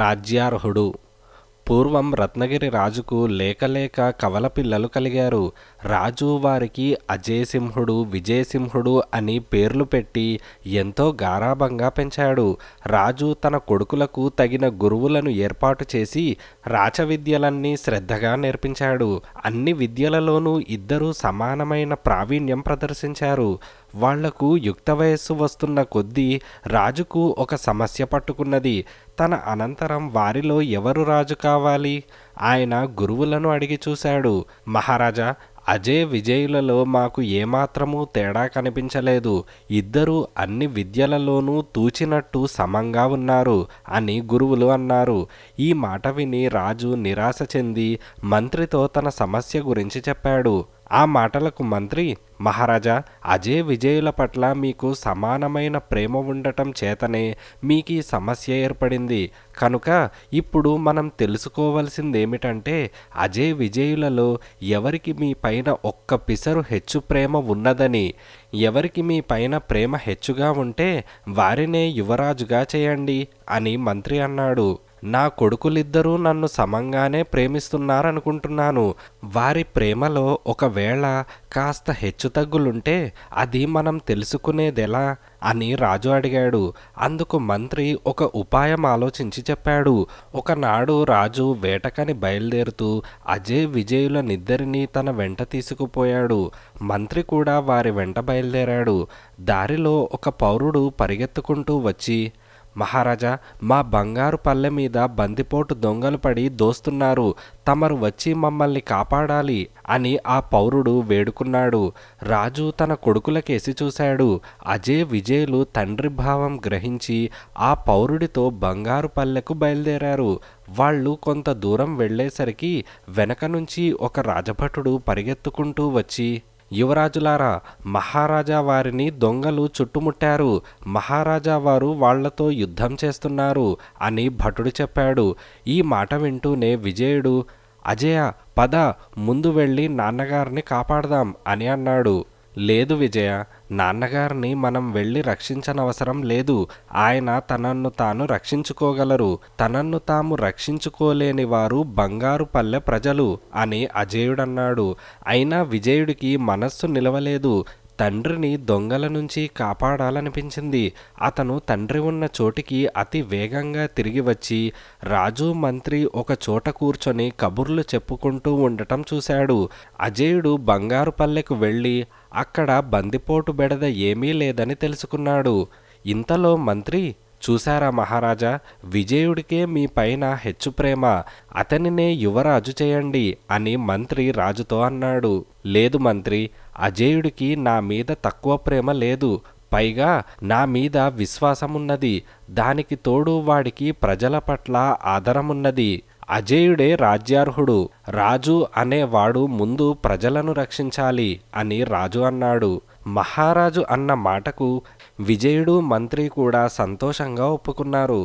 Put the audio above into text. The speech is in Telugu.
రాజ్యార్హుడు పూర్వం రత్నగిరి రాజుకు లేకలేక కవల పిల్లలు కలిగారు రాజు వారికి అజయసింహుడు విజయసింహుడు అని పేర్లు పెట్టి ఎంతో గారాభంగా పెంచాడు రాజు తన కొడుకులకు తగిన గురువులను ఏర్పాటు చేసి రాచవిద్యలన్నీ శ్రద్ధగా నేర్పించాడు అన్ని విద్యలలోనూ ఇద్దరూ సమానమైన ప్రావీణ్యం ప్రదర్శించారు వాళ్లకు యుక్త వయస్సు వస్తున్న కొద్దీ రాజుకు ఒక సమస్య పట్టుకున్నది తన అనంతరం వారిలో ఎవరు రాజు కావాలి ఆయన గురువులను అడిగి చూశాడు మహారాజా అజయ్ విజయులలో మాకు ఏమాత్రమూ తేడా కనిపించలేదు ఇద్దరూ అన్ని విద్యలలోనూ తూచినట్టు సమంగా ఉన్నారు అని గురువులు అన్నారు ఈ మాట విని రాజు నిరాశ చెంది మంత్రితో తన సమస్య గురించి చెప్పాడు ఆ మాటలకు మంత్రి మహారాజా అజయ్ విజయుల పట్ల మీకు సమానమైన ప్రేమ ఉండటం చేతనే మీకు ఈ సమస్య ఏర్పడింది కనుక ఇప్పుడు మనం తెలుసుకోవలసిందేమిటంటే అజయ్ విజయులలో ఎవరికి మీ పైన ఒక్క పిసరు హెచ్చు ప్రేమ ఉన్నదని ఎవరికి మీ పైన ప్రేమ హెచ్చుగా ఉంటే వారినే యువరాజుగా చేయండి అని మంత్రి అన్నాడు నా కొడుకులిద్దరూ నన్ను సమంగానే ప్రేమిస్తున్నారనుకుంటున్నాను వారి ప్రేమలో ఒకవేళ కాస్త హెచ్చుతగ్గులుంటే అది మనం తెలుసుకునేదెలా అని రాజు అడిగాడు అందుకు మంత్రి ఒక ఉపాయం ఆలోచించి చెప్పాడు ఒకనాడు రాజు వేటకని బయలుదేరుతూ అజయ్ నిద్దరిని తన వెంట తీసుకుపోయాడు మంత్రి కూడా వారి వెంట బయలుదేరాడు దారిలో ఒక పౌరుడు పరిగెత్తుకుంటూ వచ్చి మహారాజా మా బంగారు పల్లె మీద బందిపోటు దొంగలు పడి దోస్తున్నారు తమరు వచ్చి మమ్మల్ని కాపాడాలి అని ఆ పౌరుడు వేడుకున్నాడు రాజు తన కొడుకులకేసి చూశాడు అజే విజయులు తండ్రి భావం గ్రహించి ఆ పౌరుడితో బంగారు పల్లెకు బయలుదేరారు వాళ్ళు కొంత దూరం వెళ్ళేసరికి వెనక నుంచి ఒక రాజభటుడు పరిగెత్తుకుంటూ వచ్చి యువరాజులారా మహారాజా వారిని దొంగలు చుట్టుముట్టారు మహారాజా వారు వాళ్లతో యుద్ధం చేస్తున్నారు అని భటుడు చెప్పాడు ఈ మాట వింటూనే విజయుడు అజయ పద ముందు వెళ్ళి నాన్నగారిని కాపాడదాం అని అన్నాడు లేదు విజయ నాన్నగారిని మనం వెళ్ళి రక్షించనవసరం లేదు ఆయన తనన్ను తాను రక్షించుకోగలరు తనన్ను తాము రక్షించుకోలేని వారు బంగారు పల్లె ప్రజలు అని అజేయుడన్నాడు అయినా విజయుడికి మనస్సు నిలవలేదు తండ్రిని దొంగల నుంచి కాపాడాలనిపించింది అతను తండ్రి ఉన్న చోటికి అతి వేగంగా తిరిగి వచ్చి రాజు మంత్రి ఒక చోట కూర్చొని కబుర్లు చెప్పుకుంటూ ఉండటం చూశాడు అజేయుడు బంగారుపల్లెకు వెళ్ళి అక్కడ బందిపోటు బెడద ఏమీ లేదని తెలుసుకున్నాడు ఇంతలో మంత్రి చూశారా మహారాజా విజయుడికే మీ పైన హెచ్చు ప్రేమ అతనినే యువరాజు చేయండి అని మంత్రి రాజుతో అన్నాడు లేదు మంత్రి అజేయుడికి నా మీద తక్కువ ప్రేమ లేదు పైగా నా మీద విశ్వాసమున్నది దానికి తోడు వాడికి ప్రజల పట్ల ఆదరమున్నది అజేయుడే రాజ్యార్హుడు రాజు అనేవాడు ముందు ప్రజలను రక్షించాలి అని రాజు అన్నాడు మహారాజు అన్న మాటకు విజయుడు మంత్రి కూడా సంతోషంగా ఒప్పుకున్నారు